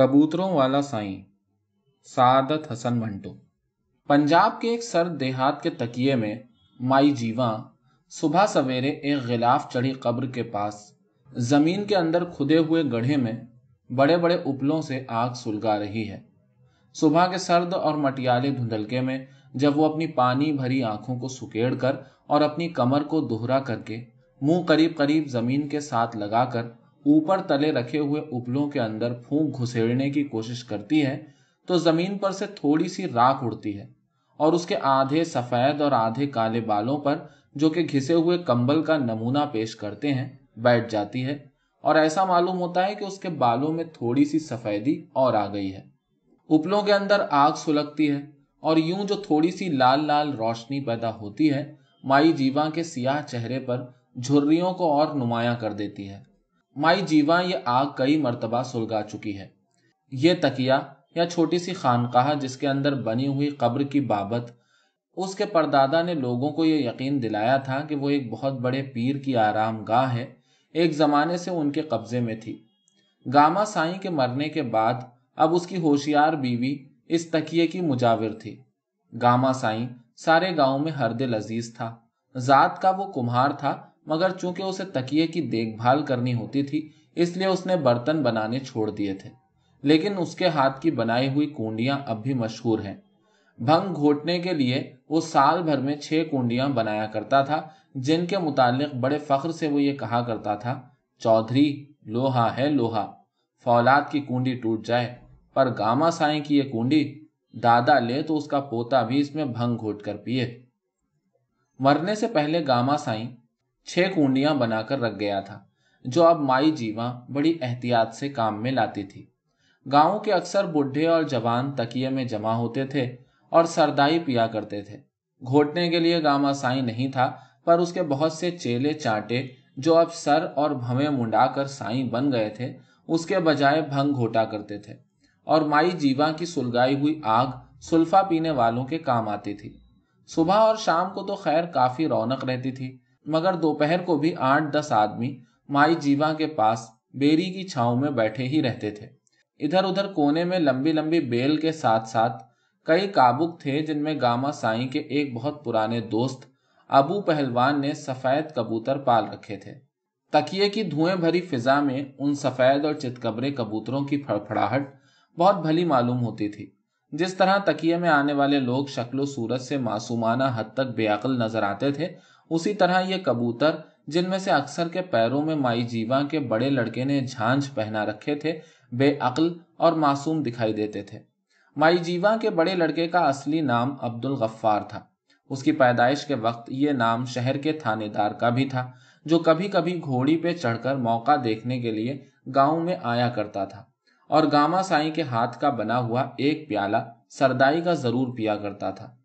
कबूतरों वाला साईं सादत हसन मंटो पंजाब के एक सर्द देहात के तकिए में माई जीवा सुबह सवेरे एक गिलाफ चढ़ी कब्र के पास जमीन के अंदर खुदे हुए गड्ढे में बड़े बड़े उपलों से आग सुलगा रही है सुबह के सर्द और मटियाले धुंधलके में जब वो अपनी पानी भरी आंखों को सुकेड़ कर और अपनी कमर को दोहरा करके मुंह करीब करीब जमीन के साथ लगाकर ऊपर तले रखे हुए उपलों के अंदर फूंक घुसेड़ने की कोशिश करती है तो जमीन पर से थोड़ी सी राख उड़ती है और उसके आधे सफेद और आधे काले बालों पर जो कि घिसे हुए कंबल का नमूना पेश करते हैं बैठ जाती है और ऐसा मालूम होता है कि उसके बालों में थोड़ी सी सफेदी और आ गई है उपलों के अंदर आग सुलगती है और यूं जो थोड़ी सी लाल लाल रोशनी पैदा होती है माई जीवा के सियाह चेहरे पर झुर्रियों को और नुमाया कर देती है माई जीवा ये आग कई मरतबा सुलगा चुकी है ये तकिया या छोटी सी खानकाह जिसके अंदर बनी हुई कब्र की बाबत उसके परदादा ने लोगों को यह यकीन दिलाया था कि वो एक बहुत बड़े पीर की आराम गाह है एक ज़माने से उनके कब्ज़े में थी गामा साई के मरने के बाद अब उसकी होशियार बीवी इस तकिए की मुजाविर थी गामा साई सारे गांव में हरदिल लजीज था ज़ात का वो कुम्हार था मगर चूंकि उसे तकिए की देखभाल करनी होती थी इसलिए उसने बर्तन बनाने छोड़ दिए थे लेकिन उसके हाथ की बनाई हुई कुंडियां अब भी मशहूर हैं भंग घोटने के लिए वो साल भर में छह कुंडियां बनाया करता था जिनके मुतालिक बड़े फख्र से वो ये कहा करता था चौधरी लोहा है लोहा फौलाद की कुंडी टूट जाए पर गामा साई की ये कुंडी दादा ले तो उसका पोता भी इसमें भंग घोट कर पिए मरने से पहले गामा साई छह कुंडियां बनाकर रख गया था जो अब माई जीवा बड़ी एहतियात से काम में लाती थी गांव के अक्सर बुढ़े और जवान तकिए में जमा होते थे और सरदाई पिया करते थे घोटने के लिए गांव आसाई नहीं था पर उसके बहुत से चेले चाटे जो अब सर और भवे मुंडा कर साई बन गए थे उसके बजाय भंग घोटा करते थे और माई जीवा की सुलगाई हुई आग सुल्फा पीने वालों के काम आती थी सुबह और शाम को तो खैर काफी रौनक रहती थी मगर दोपहर को भी आठ दस आदमी माई जीवा के पास बेरी की छाव में बैठे ही रहते थे इधर उधर कोने में लंबी लंबी बेल के साथ साथ कई काबुक थे जिनमें गामा साई के एक बहुत पुराने दोस्त अबू पहलवान ने सफ़ेद कबूतर पाल रखे थे तकिए की धुएं भरी फिजा में उन सफ़ेद और चितकबरे कबूतरों की फड़फड़ाहट बहुत भली मालूम होती थी जिस तरह तकिए में आने वाले लोग शक्लो सूरत से मासूमाना हद तक बेअल नजर आते थे उसी तरह ये कबूतर जिनमें से अक्सर के पैरों में माई जीवा के बड़े लड़के ने झांझ पहना रखे थे बेअल और मासूम दिखाई देते थे माई जीवा के बड़े लड़के का असली नाम अब्दुल गफ्फार था उसकी पैदाइश के वक्त ये नाम शहर के थानेदार का भी था जो कभी कभी घोड़ी पे चढ़कर मौका देखने के लिए गांव में आया करता था और गामा साई के हाथ का बना हुआ एक प्याला सरदाई का जरूर पिया करता था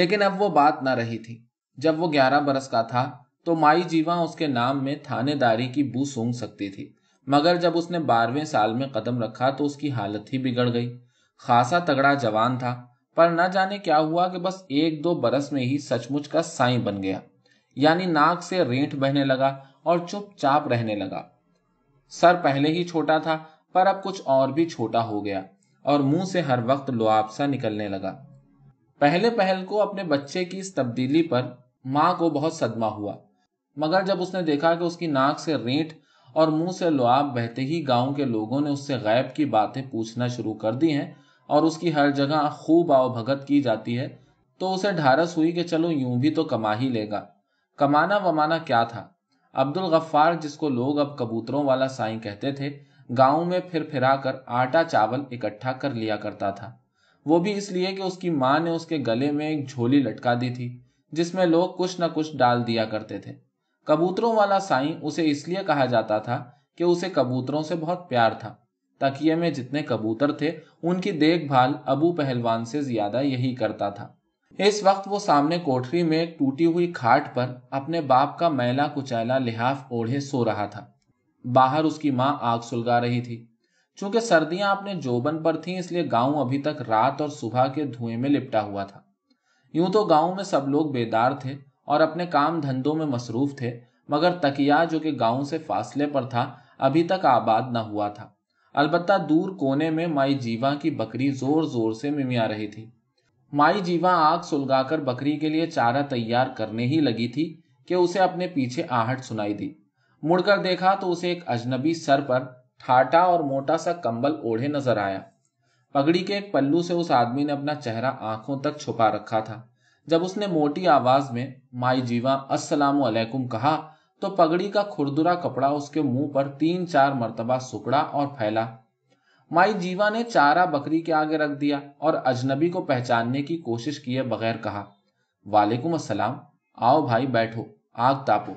लेकिन अब वो बात ना रही थी जब वो ग्यारह बरस का था तो माई जीवा उसके नाम में थानेदारी की बू सूंघ सकती थी मगर जब उसने बारहवें साल में कदम रखा तो उसकी हालत ही बिगड़ गई खासा तगड़ा जवान था पर ना जाने क्या हुआ कि बस एक दो बरस में ही सचमुच का साई बन गया यानी नाक से रेंठ बहने लगा और चुपचाप रहने लगा सर पहले ही छोटा था पर अब कुछ और भी छोटा हो गया और मुंह से हर वक्त लुआब सा निकलने लगा पहले पहल को अपने बच्चे की इस तब्दीली पर माँ को बहुत सदमा हुआ मगर जब उसने देखा कि उसकी नाक से रेंट और मुंह से लुआब बहते ही गांव के लोगों ने उससे गैब की बातें पूछना शुरू कर दी हैं और उसकी हर जगह खूब भगत की जाती है तो उसे ढारस हुई कि चलो यूं भी तो कमा ही लेगा कमाना वमाना क्या था अब्दुल गफ्फार जिसको लोग अब कबूतरों वाला साईं कहते थे गांव में फिर फिरा कर आटा चावल इकट्ठा कर लिया करता था वो भी इसलिए कि उसकी माँ ने उसके गले में एक झोली लटका दी थी जिसमें लोग कुछ न कुछ डाल दिया करते थे कबूतरों वाला साईं उसे इसलिए कहा जाता था कि उसे कबूतरों से बहुत प्यार था तकिए में जितने कबूतर थे उनकी देखभाल अबू पहलवान से ज्यादा यही करता था इस वक्त वो सामने कोठरी में टूटी हुई खाट पर अपने बाप का मैला कुचैला लिहाफ ओढ़े सो रहा था बाहर उसकी माँ आग सुलगा रही थी चूंकि सर्दियां अपने जोबन पर थीं इसलिए गांव अभी तक रात और सुबह के धुएं में लिपटा हुआ था यूं तो गांव में सब लोग बेदार थे और अपने काम धंधों में मसरूफ थे मगर तकिया जो कि गांव से फासले पर था अभी तक आबाद न हुआ था अलबत्ता दूर कोने में माई जीवा की बकरी जोर जोर से मिमिया रही थी माई जीवा आग सुलगाकर बकरी के लिए चारा तैयार करने ही लगी थी कि उसे अपने पीछे आहट सुनाई दी मुड़कर देखा तो उसे एक अजनबी सर पर ठाटा और मोटा सा कंबल ओढ़े नजर आया पगड़ी के एक पल्लू से उस आदमी ने अपना चेहरा आंखों तक छुपा रखा था जब उसने मोटी आवाज में माई जीवा असलाम वालेकुम कहा तो पगड़ी का खुरदुरा कपड़ा उसके मुंह पर तीन चार मरतबा सुकड़ा और फैला माई जीवा ने चारा बकरी के आगे रख दिया और अजनबी को पहचानने की कोशिश किए बगैर कहा वालेकुम असलम आओ भाई बैठो आग तापो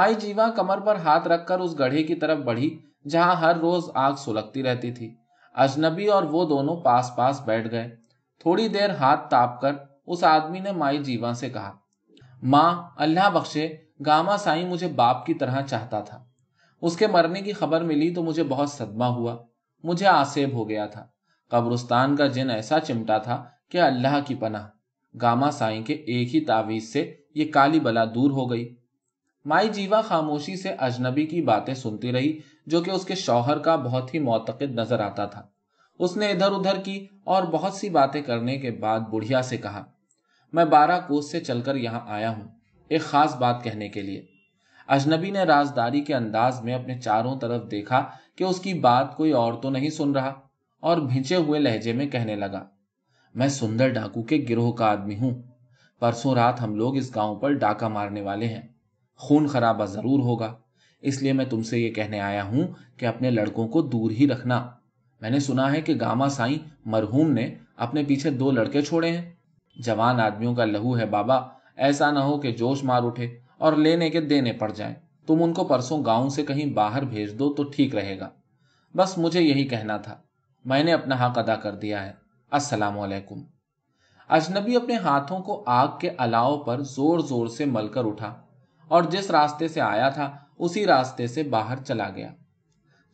माई जीवा कमर पर हाथ रखकर उस गढ़े की तरफ बढ़ी जहां हर रोज आग सुलगती रहती थी अजनबी और वो दोनों पास पास बैठ गए थोड़ी देर हाथ ताप कर उस आदमी ने माई जीवा से कहा माँ अल्लाह बख्शे गामा साई मुझे बाप की तरह चाहता था उसके मरने की खबर मिली तो मुझे बहुत सदमा हुआ मुझे आसेब हो गया था कब्रुस्तान का जिन ऐसा चिमटा था कि अल्लाह की पना गामा साई के एक ही तावीज से ये काली बला दूर हो गई माई जीवा खामोशी से अजनबी की बातें सुनती रही जो कि उसके शौहर का बहुत ही मोतकद नजर आता था उसने इधर उधर की और बहुत सी बातें करने के बाद बुढ़िया से कहा मैं बारह कोस से चलकर यहाँ आया हूँ एक खास बात कहने के लिए अजनबी ने राजदारी के अंदाज में अपने चारों तरफ देखा कि उसकी बात कोई और तो नहीं सुन रहा और भिंचे हुए लहजे में कहने लगा मैं सुंदर डाकू के गिरोह का आदमी हूं परसों रात हम लोग इस गांव पर डाका मारने वाले हैं खून खराबा जरूर होगा इसलिए मैं तुमसे ये कहने आया हूं कि अपने लड़कों को दूर ही रखना मैंने सुना है कि गामा साई मरहूम ने अपने पीछे दो लड़के छोड़े हैं जवान आदमियों का लहू है बाबा ऐसा ना हो कि जोश मार उठे और लेने के देने पड़ जाए तुम उनको परसों गांव से कहीं बाहर भेज दो तो ठीक रहेगा बस मुझे यही कहना था मैंने अपना हक अदा कर दिया है असलकुम अजनबी अपने हाथों को आग के अलाव पर जोर जोर से मलकर उठा और जिस रास्ते से आया था उसी रास्ते से बाहर चला गया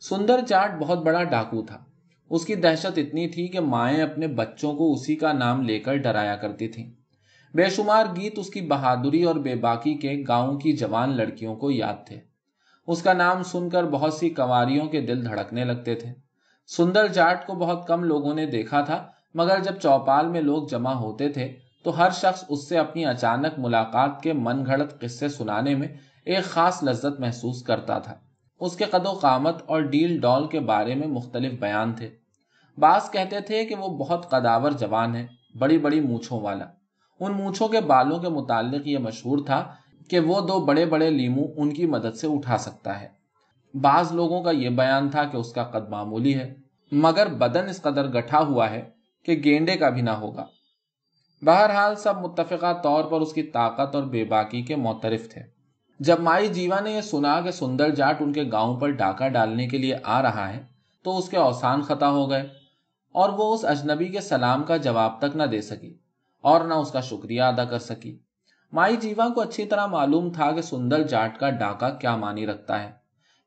सुंदर चाट बहुत बड़ा डाकू था उसकी दहशत इतनी थी कि माए अपने बच्चों को उसी का नाम लेकर डराया करती थीं बेशुमार गीत उसकी बहादुरी और बेबाकी के गांव की जवान लड़कियों को याद थे उसका नाम सुनकर बहुत सी कंवरियों के दिल धड़कने लगते थे सुंदर जाट को बहुत कम लोगों ने देखा था मगर जब चौपाल में लोग जमा होते थे तो हर शख्स उससे अपनी अचानक मुलाकात के मन घड़त किस्से सुनाने में एक खास लज्जत महसूस करता था उसके कदो कामत और डील डॉल के बारे में मुख्तलिफ बयान थे बास कहते थे कि वो बहुत कदावर जवान है बड़ी बड़ी मूछों वाला उन मूछों के बालों के मुतालिक ये मशहूर था कि वो दो बड़े बड़े लीमू उनकी मदद से उठा सकता है बाज लोगों का यह बयान था कि उसका कद मामूली है मगर बदन इस कदर गठा हुआ है कि गेंडे का भी ना होगा बहरहाल सब मुतफ़ा तौर पर उसकी ताकत और बेबाकी के मोतरफ थे जब माई जीवा ने यह सुना कि सुंदर जाट उनके गांव पर डाका डालने के लिए आ रहा है तो उसके औसान खता हो गए और वो उस अजनबी के सलाम का जवाब तक न दे सकी और ना उसका शुक्रिया अदा कर सकी माई जीवा को अच्छी तरह मालूम था कि सुंदर जाट का डाका क्या मानी रखता है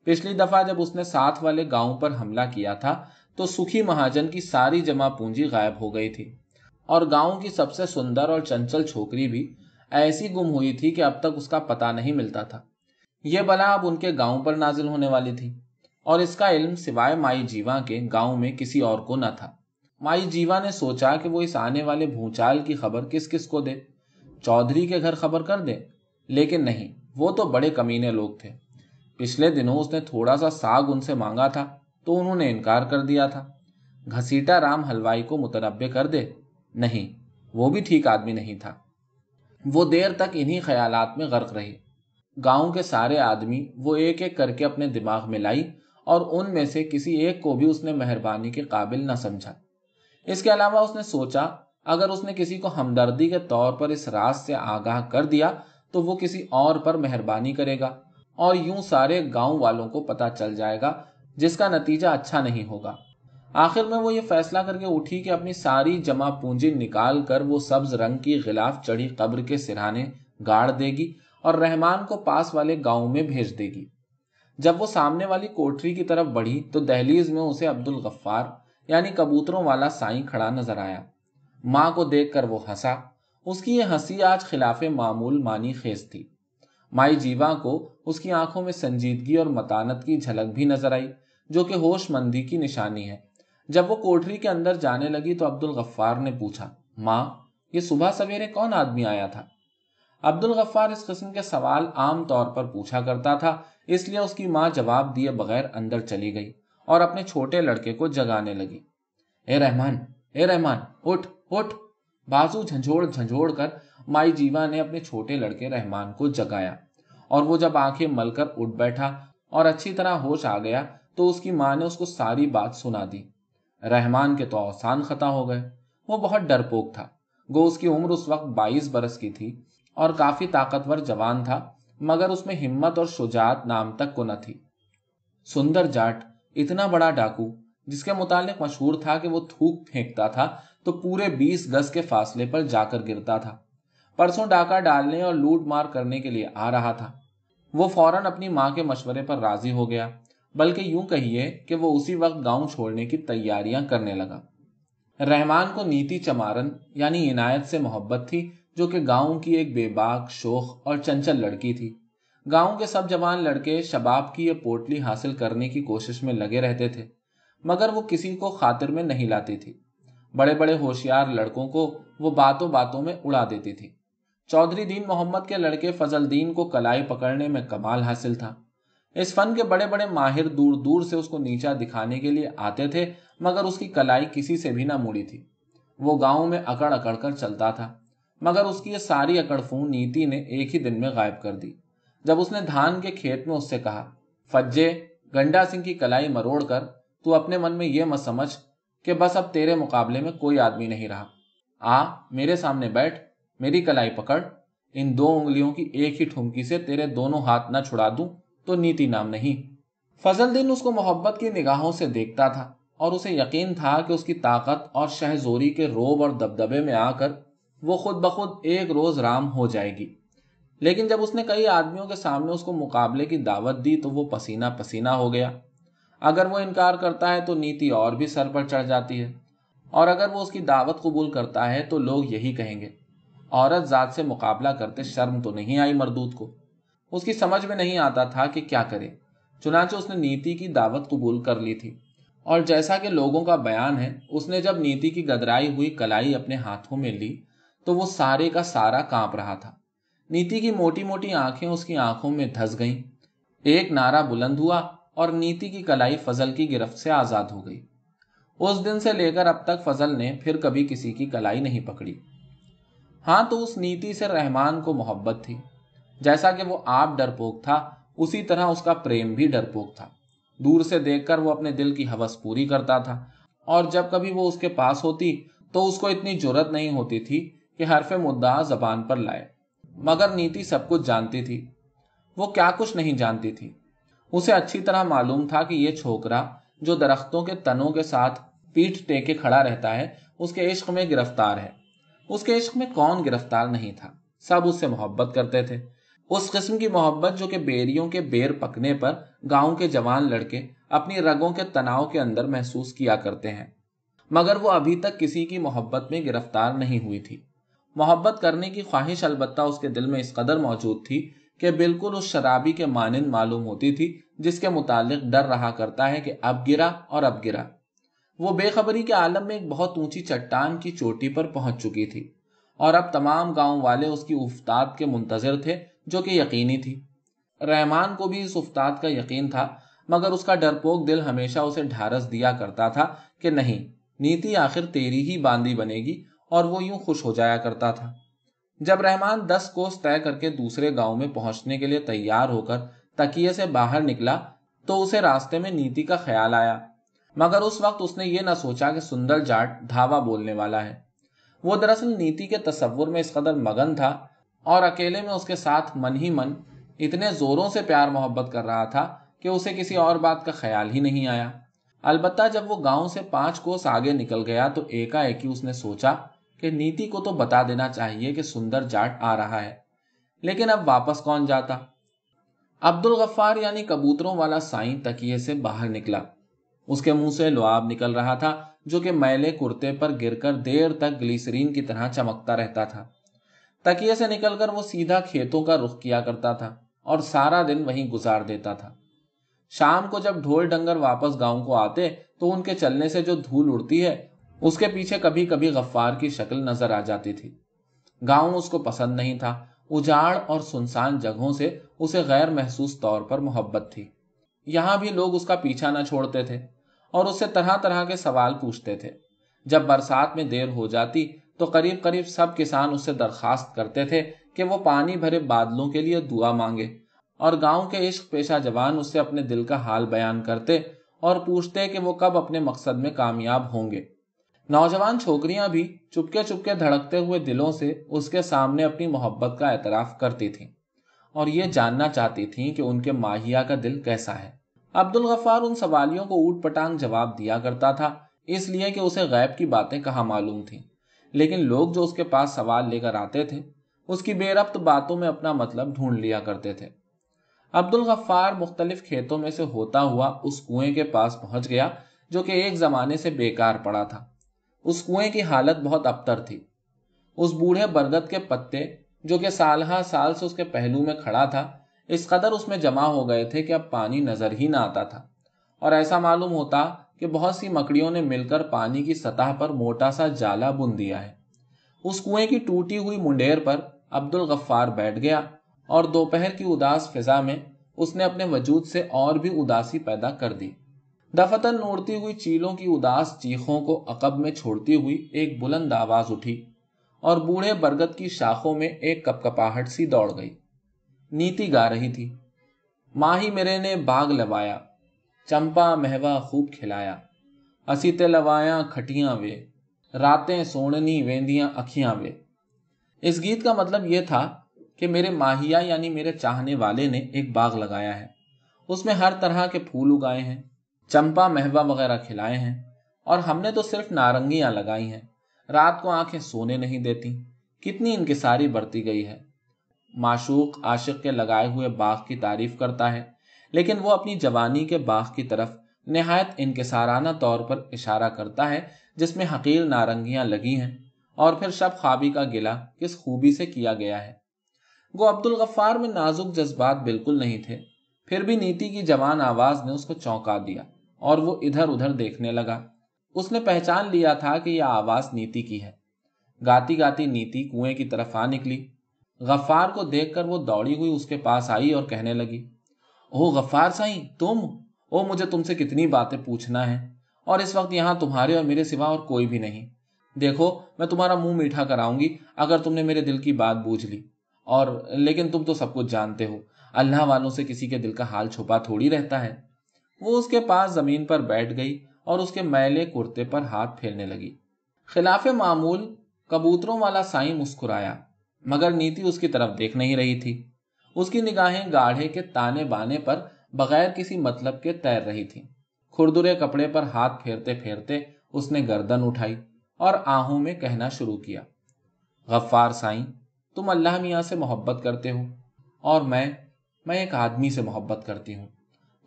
पिछली दफा जब उसने साथ वाले गांव पर हमला किया था तो सुखी महाजन की सारी जमा पूंजी गायब हो गई थी और गांव की सबसे सुंदर और चंचल छोकरी भी ऐसी गुम हुई थी कि अब तक उसका पता नहीं मिलता था यह बला अब उनके गांव पर नाजिल होने वाली थी और इसका इल्म सिवाय माई जीवा के गांव में किसी और को न था माई जीवा ने सोचा कि वो इस आने वाले भूचाल की खबर किस किस को दे चौधरी के घर खबर कर दे लेकिन नहीं वो तो बड़े कमीने लोग थे पिछले दिनों उसने थोड़ा सा साग उनसे मांगा था तो उन्होंने इनकार कर दिया था घसीटा राम हलवाई को मुतनबे कर दे नहीं वो भी ठीक आदमी नहीं था वो देर तक इन्हीं ख्याल में गर्क रही गांव के सारे आदमी वो एक एक करके अपने दिमाग में लाई और उनमें से किसी एक को भी उसने मेहरबानी के काबिल न समझा इसके अलावा उसने सोचा अगर उसने किसी को हमदर्दी के तौर पर इस राज से आगाह कर दिया तो वो किसी और पर मेहरबानी करेगा और यूं सारे गांव वालों को पता चल जाएगा जिसका नतीजा अच्छा नहीं होगा आखिर में वो ये फैसला करके उठी कि अपनी सारी जमा पूंजी निकाल कर वो सब्ज रंग की गिलाफ चढ़ी कब्र के सिराने गाड़ देगी और रहमान को पास वाले गांव में भेज देगी जब वो सामने वाली कोठरी की तरफ बढ़ी तो दहलीज में उसे अब्दुल गफ्फार यानी कबूतरों वाला साई खड़ा नजर आया माँ को देखकर वो हंसा उसकी ये हंसी आज खिलाफ मामूल मानी खेज थी माई जीवा को उसकी आंखों में संजीदगी और मतानत की झलक भी नजर आई जो कि होशमंदी की निशानी है जब वो कोठरी के अंदर जाने लगी तो अब्दुल गफ्फार ने पूछा माँ ये सुबह सवेरे कौन आदमी आया था अब्दुल गफ्फार इस किस्म के सवाल आम तौर पर पूछा करता था इसलिए उसकी माँ जवाब दिए बगैर अंदर चली गई और अपने छोटे लड़के को जगाने लगी ए रहमान ए रहमान उठ उठ बाजू झंझोड़ झंझोड़ कर माई जीवा ने अपने छोटे लड़के रहमान को जगाया और वो जब आंखें मलकर उठ बैठा और अच्छी तरह होश आ गया तो उसकी माँ ने उसको सारी बात सुना दी रहमान के तो अवसान खता हो गए वो बहुत डरपोक था वो उसकी उम्र उस वक्त 22 बरस की थी और काफी ताकतवर जवान था मगर उसमें हिम्मत और शुजात नाम तक को न थी सुंदर जाट इतना बड़ा डाकू जिसके मुतालिक मशहूर था कि वो थूक फेंकता था तो पूरे बीस गज के फासले पर जाकर गिरता था परसों डाका डालने और लूट मार करने के लिए आ रहा था वो फौरन अपनी माँ के मशवरे पर राजी हो गया बल्कि यूं कहिए कि वो उसी वक्त गांव छोड़ने की तैयारियां करने लगा रहमान को नीति चमारन यानी इनायत से मोहब्बत थी जो कि गांव की एक बेबाक शोख और चंचल लड़की थी गांव के सब जवान लड़के शबाब की ये पोटली हासिल करने की कोशिश में लगे रहते थे मगर वो किसी को खातिर में नहीं लाती थी बड़े बड़े होशियार लड़कों को वो बातों बातों में उड़ा देती थी चौधरी दीन मोहम्मद के लड़के फजल दीन को कलाई पकड़ने में कमाल हासिल था इस फन के बड़े बड़े माहिर दूर दूर से उसको नीचा दिखाने के लिए आते थे मगर उसकी कलाई किसी से भी ना मुड़ी थी वो गाँव में अकड़ अकड़ कर चलता था मगर उसकी ये सारी अकड़फू नीति ने एक ही दिन में गायब कर दी जब उसने धान के खेत में उससे कहा फज्जे गंडा सिंह की कलाई मरोड़ कर तू अपने मन में यह मत समझ कि बस अब तेरे मुकाबले में कोई आदमी नहीं रहा आ मेरे सामने बैठ मेरी कलाई पकड़ इन दो उंगलियों की एक ही ठुमकी से तेरे दोनों हाथ ना छुड़ा दूं तो नीति नाम नहीं फजल दिन उसको मोहब्बत की निगाहों से देखता था और उसे यकीन था कि उसकी ताकत और शहजोरी के रोब और दबदबे में आकर वो खुद बखुद एक रोज राम हो जाएगी लेकिन जब उसने कई आदमियों के सामने उसको मुकाबले की दावत दी तो वो पसीना पसीना हो गया अगर वो इनकार करता है तो नीति और भी सर पर चढ़ जाती है और अगर वो उसकी दावत कबूल करता है तो लोग यही कहेंगे औरत जात से मुकाबला करते शर्म तो नहीं आई मरदूत को उसकी समझ में नहीं आता था कि क्या करे चुनाचे उसने नीति की दावत कबूल कर ली थी और जैसा कि लोगों का बयान है उसने जब नीति की गदराई हुई कलाई अपने हाथों में ली तो वो सारे का सारा कांप रहा था नीति की मोटी मोटी आंखें उसकी आंखों में धस गईं एक नारा बुलंद हुआ और नीति की कलाई फजल की गिरफ्त से आज़ाद हो गई उस दिन से लेकर अब तक फजल ने फिर कभी किसी की कलाई नहीं पकड़ी हाँ तो उस नीति से रहमान को मोहब्बत थी जैसा कि वो आप डरपोक था उसी तरह उसका प्रेम भी डरपोक था दूर से देखकर वो अपने दिल की हवस पूरी करता था और जब कभी वो उसके पास होती तो उसको इतनी जरूरत नहीं होती थी कि हरफ मुद्दा जबान पर लाए मगर नीति सब कुछ जानती थी वो क्या कुछ नहीं जानती थी उसे अच्छी तरह मालूम था कि यह छोकरा जो दरख्तों के तनों के साथ पीठ टेके खड़ा रहता है उसके इश्क में गिरफ्तार है उसके इश्क में कौन गिरफ्तार नहीं था सब उससे मोहब्बत करते थे उस किस्म की मोहब्बत जो कि बेरियों के बेर पकने पर गांव के जवान लड़के अपनी रगों के तनाव के अंदर महसूस किया करते हैं मगर वो अभी तक किसी की मोहब्बत में गिरफ्तार नहीं हुई थी मोहब्बत करने की ख्वाहिश अलबत्ता उसके दिल में इस कदर मौजूद थी कि बिल्कुल उस शराबी के मानंद मालूम होती थी जिसके मुतालिक डर रहा करता है कि अब गिरा और अब गिरा वो बेखबरी के आलम में एक बहुत ऊंची चट्टान की चोटी पर पहुंच चुकी थी और अब तमाम गांव वाले उसकी उफ्ताद के मुंतजर थे जो कि यकीनी थी रहमान को भी इस उफ्ताद का यकीन था मगर उसका डरपोक दिल हमेशा उसे ढारस दिया करता था कि नहीं नीति आखिर तेरी ही बांदी बनेगी और वो यूं खुश हो जाया करता था जब रहमान दस कोस तय करके दूसरे गांव में पहुंचने के लिए तैयार होकर तकिए से बाहर निकला तो उसे रास्ते में नीति का ख्याल आया मगर उस वक्त उसने ये न सोचा कि सुंदर जाट धावा बोलने वाला है वो दरअसल नीति के तस्वुर में इस कदर मगन था और अकेले में उसके साथ मन ही मन इतने जोरों से प्यार मोहब्बत कर रहा था कि उसे किसी और बात का ख्याल ही नहीं आया अलबत्ता जब वो गांव से पांच कोस आगे निकल गया तो एकाएकी उसने सोचा कि नीति को तो बता देना चाहिए कि सुंदर जाट आ रहा है लेकिन अब वापस कौन जाता अब्दुल गफ्फार यानी कबूतरों वाला साई तकिए से बाहर निकला उसके मुंह से लुआब निकल रहा था जो कि मैले कुर्ते पर गिरकर देर तक ग्लिसरीन की तरह चमकता रहता था तकिए से निकलकर वो सीधा खेतों का रुख किया करता था और सारा दिन वहीं गुजार देता था शाम को जब ढोल डंगर वापस गांव को आते तो उनके चलने से जो धूल उड़ती है उसके पीछे कभी कभी गफ्फार की शक्ल नजर आ जाती थी गांव उसको पसंद नहीं था उजाड़ और सुनसान जगहों से उसे गैर महसूस तौर पर मोहब्बत थी यहां भी लोग उसका पीछा न छोड़ते थे और उससे तरह तरह के सवाल पूछते थे जब बरसात में देर हो जाती तो करीब करीब सब किसान उससे दरखास्त करते थे कि वो पानी भरे बादलों के लिए दुआ मांगे और गांव के इश्क पेशा जवान उससे अपने दिल का हाल बयान करते और पूछते कि वो कब अपने मकसद में कामयाब होंगे नौजवान छोकरियां भी चुपके चुपके धड़कते हुए दिलों से उसके सामने अपनी मोहब्बत का एतराफ़ करती थीं और ये जानना चाहती थीं कि उनके माहिया का दिल कैसा है अब्दुल गफ्फार उन सवालियों को ऊट पटांग जवाब दिया करता था इसलिए कि उसे गैब की बातें कहाँ मालूम थीं लेकिन लोग जो उसके पास सवाल लेकर आते थे उसकी बेरब्त बातों में अपना मतलब ढूंढ लिया करते थे अब्दुल गफ्फार मुख्तलिफ खेतों में से होता हुआ उस कुएं के पास पहुंच गया जो कि एक ज़माने से बेकार पड़ा था उस कुएं की हालत बहुत अबतर थी उस बूढ़े बरगद के पत्ते जो कि सालहा साल से उसके पहलू में खड़ा था इस कदर उसमें जमा हो गए थे कि अब पानी नजर ही ना आता था और ऐसा मालूम होता कि बहुत सी मकड़ियों ने मिलकर पानी की सतह पर मोटा सा जाला बुन दिया है उस कुएं की टूटी हुई मुंडेर पर अब्दुल गफ्फार बैठ गया और दोपहर की उदास फिजा में उसने अपने वजूद से और भी उदासी पैदा कर दी दफतन नोड़ती हुई चीलों की उदास चीखों को अकब में छोड़ती हुई एक बुलंद आवाज उठी और बूढ़े बरगद की शाखों में एक कपकपाहट सी दौड़ गई नीति गा रही थी माही मेरे ने बाग लवाया चंपा महवा खूब खिलाया असीते लवाया खटिया वे रातें सोननी वेंदियां अखियां वे इस गीत का मतलब ये था कि मेरे माहिया यानी मेरे चाहने वाले ने एक बाग लगाया है उसमें हर तरह के फूल उगाए हैं चंपा महवा वगैरह खिलाए हैं और हमने तो सिर्फ नारंगियां लगाई हैं रात को आंखें सोने नहीं देती कितनी इनकी सारी बरती गई है माशूक आशिक के लगाए हुए बाघ की तारीफ करता है लेकिन वो अपनी जवानी के बाघ की तरफ नहायत इनकसाराना तौर पर इशारा करता है जिसमें हकील नारंगियां लगी हैं और फिर शब खाबी का गिला किस खूबी से किया गया है वो अब्दुल गफ्फार में नाजुक जज्बात बिल्कुल नहीं थे फिर भी नीति की जवान आवाज ने उसको चौंका दिया और वो इधर उधर देखने लगा उसने पहचान लिया था कि यह आवाज नीति की है गाती गाती नीति कुएं की तरफ आ निकली गफ्फार को देखकर वो दौड़ी हुई उसके पास आई और कहने लगी ओ गफ्फार साई तुम ओ मुझे तुमसे कितनी बातें पूछना है और इस वक्त यहाँ तुम्हारे और मेरे सिवा और कोई भी नहीं देखो मैं तुम्हारा मुंह मीठा कराऊंगी अगर तुमने मेरे दिल की बात बूझ ली और लेकिन तुम तो सब कुछ जानते हो अल्लाह वालों से किसी के दिल का हाल छुपा थोड़ी रहता है वो उसके पास जमीन पर बैठ गई और उसके मैले कुर्ते पर हाथ फेरने लगी खिलाफ मामूल कबूतरों वाला साई मुस्कुराया मगर नीति उसकी तरफ देख नहीं रही थी उसकी निगाहें गाढ़े के ताने बाने पर बगैर किसी मतलब के तैर रही थी खुरदुरे कपड़े पर हाथ फेरते फेरते उसने गर्दन उठाई और आहों में कहना शुरू किया गफ्फार साई तुम अल्लाह मियाँ से मोहब्बत करते हो और मैं मैं एक आदमी से मोहब्बत करती हूँ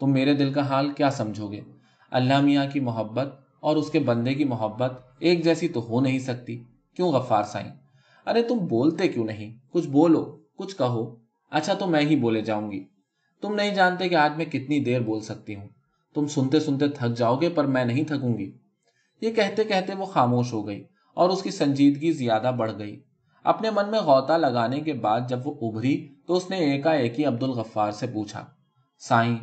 तुम मेरे दिल का हाल क्या समझोगे अल्लाह मियाँ की मोहब्बत और उसके बंदे की मोहब्बत एक जैसी तो हो नहीं सकती क्यों गफ्फार साईं अरे तुम बोलते क्यों नहीं कुछ बोलो कुछ कहो अच्छा तो मैं ही बोले जाऊंगी तुम नहीं जानते कि आज मैं कितनी देर बोल सकती हूँ तुम सुनते सुनते थक जाओगे पर मैं नहीं थकूंगी ये कहते कहते वो खामोश हो गई और उसकी संजीदगी ज्यादा बढ़ गई अपने मन में गौता लगाने के बाद जब वो उभरी तो उसने एकाएक अब्दुल गफ्फार से पूछा साईं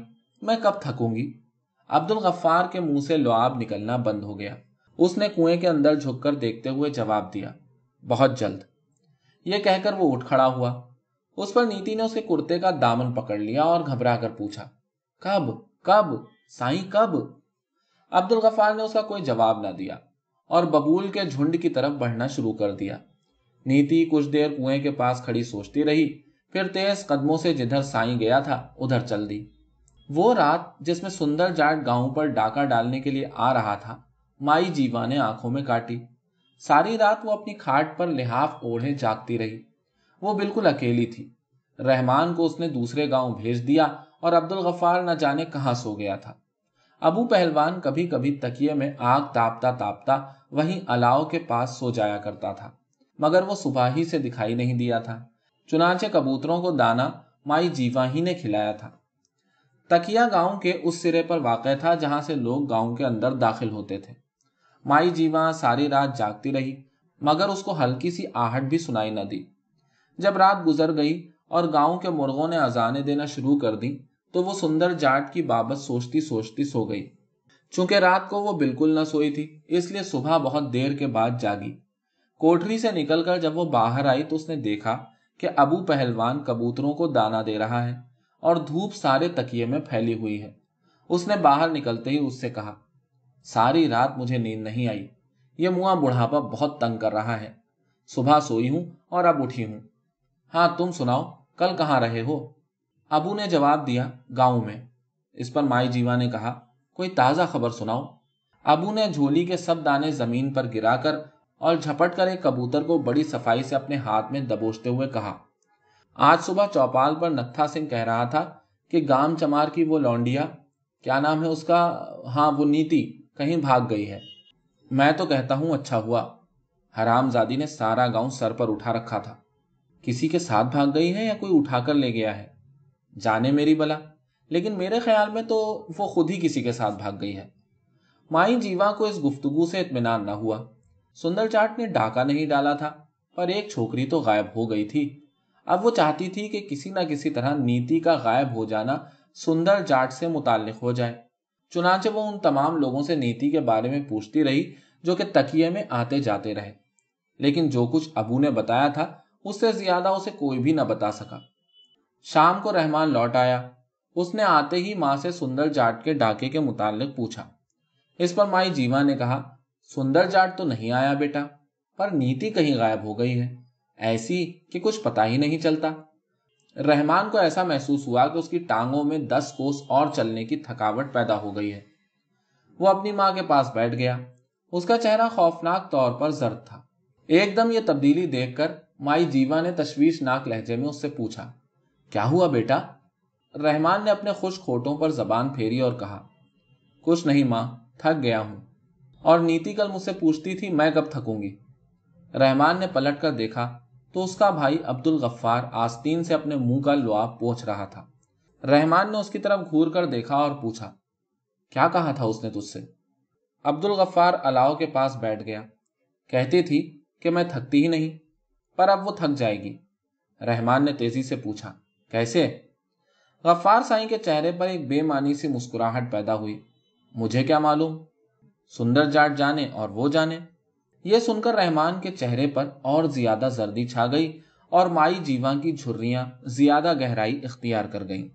मैं कब थकूंगी अब्दुल गफ्फार के मुंह से लुआब निकलना बंद हो गया उसने कुएं के अंदर झुककर देखते हुए जवाब दिया बहुत जल्द यह कहकर वो उठ खड़ा हुआ उस पर नीति ने उसके कुर्ते का दामन पकड़ लिया और घबरा कर पूछा कब कब साई कब अब्दुल गफ्फार ने उसका कोई जवाब ना दिया और बबूल के झुंड की तरफ बढ़ना शुरू कर दिया नीति कुछ देर कुएं के पास खड़ी सोचती रही फिर तेज कदमों से जिधर साई गया था उधर चल दी वो रात जिसमें सुंदर जाट गांव पर डाका डालने के लिए आ रहा था माई जीवा ने आंखों में काटी सारी रात वो अपनी खाट पर लिहाफ ओढ़े जागती रही वो बिल्कुल अकेली थी रहमान को उसने दूसरे गांव भेज दिया और अब्दुल गफार न जाने कहां सो गया था अबू पहलवान कभी कभी तकिए में आग तापता तापता वहीं अलाव के पास सो जाया करता था मगर वो सुबह ही से दिखाई नहीं दिया था चुनाचे कबूतरों को दाना माई जीवा ही ने खिलाया था तकिया गांव के उस सिरे पर वाक़ था जहां से लोग गांव के अंदर दाखिल होते थे माई जीवा सारी रात जागती रही मगर उसको हल्की सी आहट भी सुनाई न दी जब रात गुजर गई और गांव के मुर्गों ने अजाने देना शुरू कर दी तो वो सुंदर जाट की बाबत सोचती सोचती सो गई चूंकि रात को वो बिल्कुल न सोई थी इसलिए सुबह बहुत देर के बाद जागी कोठरी से निकलकर जब वो बाहर आई तो उसने देखा कि अबू पहलवान कबूतरों को दाना दे रहा है और धूप सारे तकिए में फैली हुई है उसने बाहर निकलते ही उससे कहा सारी रात मुझे नींद नहीं आई ये मुआ बुढ़ापा बहुत तंग कर रहा है सुबह सोई हूं और अब उठी हूं हाँ तुम सुनाओ कल कहाँ रहे हो अबू ने जवाब दिया गांव में इस पर माई जीवा ने कहा कोई ताज़ा खबर सुनाओ अबू ने झोली के सब दाने जमीन पर गिराकर और झपट कर एक कबूतर को बड़ी सफाई से अपने हाथ में दबोचते हुए कहा आज सुबह चौपाल पर नत्था सिंह कह रहा था कि गाम चमार की वो लौंडिया क्या नाम है उसका हाँ वो नीति कहीं भाग गई है मैं तो कहता हूं अच्छा हुआ हरामजादी ने सारा गांव सर पर उठा रखा था किसी के साथ भाग गई है या कोई उठाकर ले गया है जाने मेरी बला लेकिन मेरे ख्याल में तो वो खुद ही किसी के साथ भाग गई है माई जीवा को इस गुफ्तगु से इतमान न हुआ सुंदर चाट ने डाका नहीं डाला था पर एक छोकरी तो गायब हो गई थी अब वो चाहती थी कि किसी न किसी तरह नीति का गायब हो जाना सुंदर जाट से मुतालिक हो जाए चुनाचे वो उन तमाम लोगों से नीति के बारे में पूछती रही जो कि तकिए में आते जाते रहे लेकिन जो कुछ अबू ने बताया था उससे ज्यादा उसे कोई भी न बता सका शाम को रहमान लौट आया उसने आते ही माँ से सुंदर जाट के डाके के मुतालिक पूछा इस पर माई जीवा ने कहा सुंदर जाट तो नहीं आया बेटा पर नीति कहीं गायब हो गई है ऐसी कि कुछ पता ही नहीं चलता रहमान को ऐसा महसूस हुआ कि उसकी टांगों में दस कोस और चलने की थकावट पैदा हो गई है वो अपनी माँ के पास बैठ गया उसका चेहरा खौफनाक तौर पर जर्द था एकदम यह तब्दीली देखकर माई जीवा ने तश्वीशनाक लहजे में उससे पूछा क्या हुआ बेटा रहमान ने अपने खुश खोटों पर जबान फेरी और कहा कुछ नहीं माँ थक गया हूं और नीति कल मुझसे पूछती थी मैं कब थकूंगी रहमान ने पलट कर देखा तो उसका भाई अब्दुल गफ्फार आस्तीन से अपने मुंह का लुआब पोछ रहा था रहमान ने उसकी तरफ घूर कर देखा और पूछा क्या कहा था उसने तुझसे अब्दुल गफ्फार अलाव के पास बैठ गया कहती थी कि मैं थकती ही नहीं पर अब वो थक जाएगी रहमान ने तेजी से पूछा कैसे गफ्फार साई के चेहरे पर एक बेमानी सी मुस्कुराहट पैदा हुई मुझे क्या मालूम सुंदर जाट जाने और वो जाने ये सुनकर रहमान के चेहरे पर और ज्यादा जर्दी छा गई और माई जीवा की झुर्रियां ज्यादा गहराई इख्तियार कर गईं